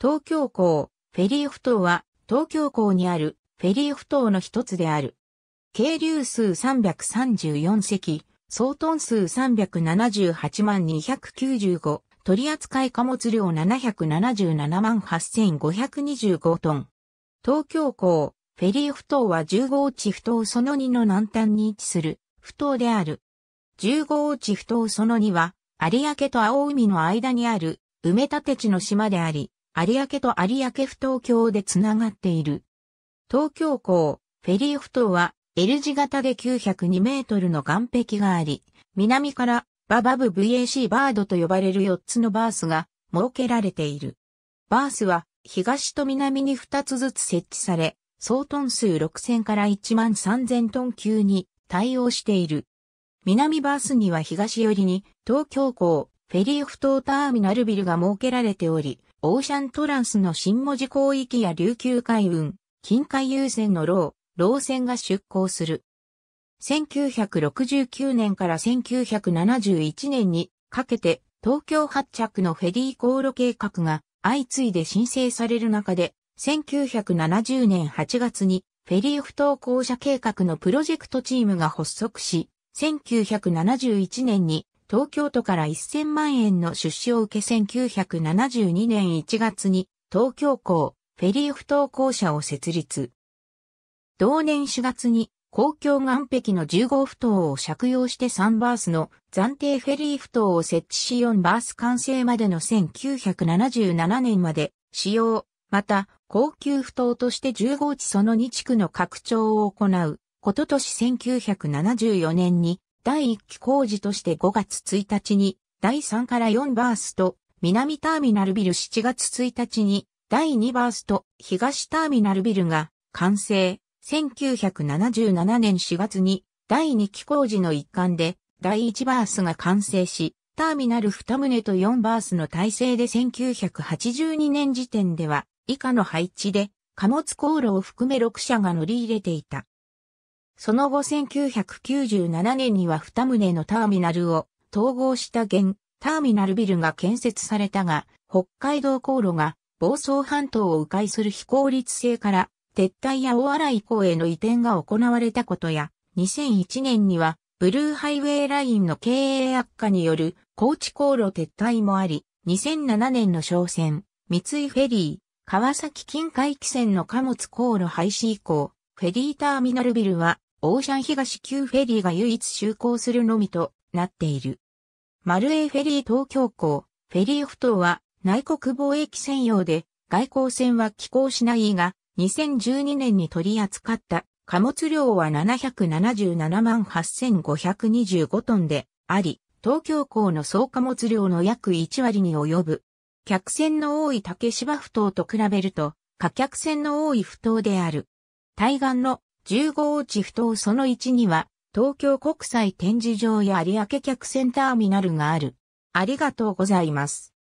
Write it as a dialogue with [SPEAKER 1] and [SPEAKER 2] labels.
[SPEAKER 1] 東京港、フェリーフ島は、東京港にあるフェリーフ島の一つである。渓流数334隻、総トン数378万295、取扱貨物量777万8525トン。東京港、フェリーフ島は1 5号地不島その2の南端に位置する、不島である。1 5号地不島その2は、有明と青海の間にある、埋め立て地の島であり、有明と有明不東京でつながっている。東京港、フェリーフ島は L 字型で902メートルの岸壁があり、南からババブ VAC バードと呼ばれる4つのバースが設けられている。バースは東と南に2つずつ設置され、総トン数6000から1万3000トン級に対応している。南バースには東寄りに東京港フェリーフ島ターミナルビルが設けられており、オーシャントランスの新文字広域や琉球海運、近海優先のロー、ロー線が出港する。1969年から1971年にかけて東京発着のフェリー航路計画が相次いで申請される中で、1970年8月にフェリー不登校者計画のプロジェクトチームが発足し、1971年に東京都から1000万円の出資を受け1972年1月に東京港、フェリー不登校社を設立。同年4月に公共岸壁の1 5埠不を借用して3バースの暫定フェリー不頭を設置し4バース完成までの1977年まで使用、また高級不頭として15地その2地区の拡張を行う、こととし1974年に第1期工事として5月1日に第3から4バースト、南ターミナルビル7月1日に第2バースト、東ターミナルビルが完成。1977年4月に第2期工事の一環で第1バースが完成し、ターミナル2棟と4バースの体制で1982年時点では以下の配置で貨物航路を含め6社が乗り入れていた。その後1997年には二棟のターミナルを統合した現ターミナルビルが建設されたが、北海道航路が房総半島を迂回する非効率性から撤退や大洗港への移転が行われたことや、2001年にはブルーハイウェイラインの経営悪化による高知航路撤退もあり、2007年の商船、三井フェリー、川崎近海汽船の貨物航路廃止以降、フェリーターミナルビルはオーシャン東急フェリーが唯一就航するのみとなっている。マルエフェリー東京港、フェリー埠頭は内国貿易専用で外交船は寄港しないが2012年に取り扱った貨物量は777万8525トンであり、東京港の総貨物量の約1割に及ぶ。客船の多い竹芝埠頭と比べると、貨客船の多い埠頭である。対岸の15号地不当その1には、東京国際展示場や有明客船ターミナルがある。ありがとうございます。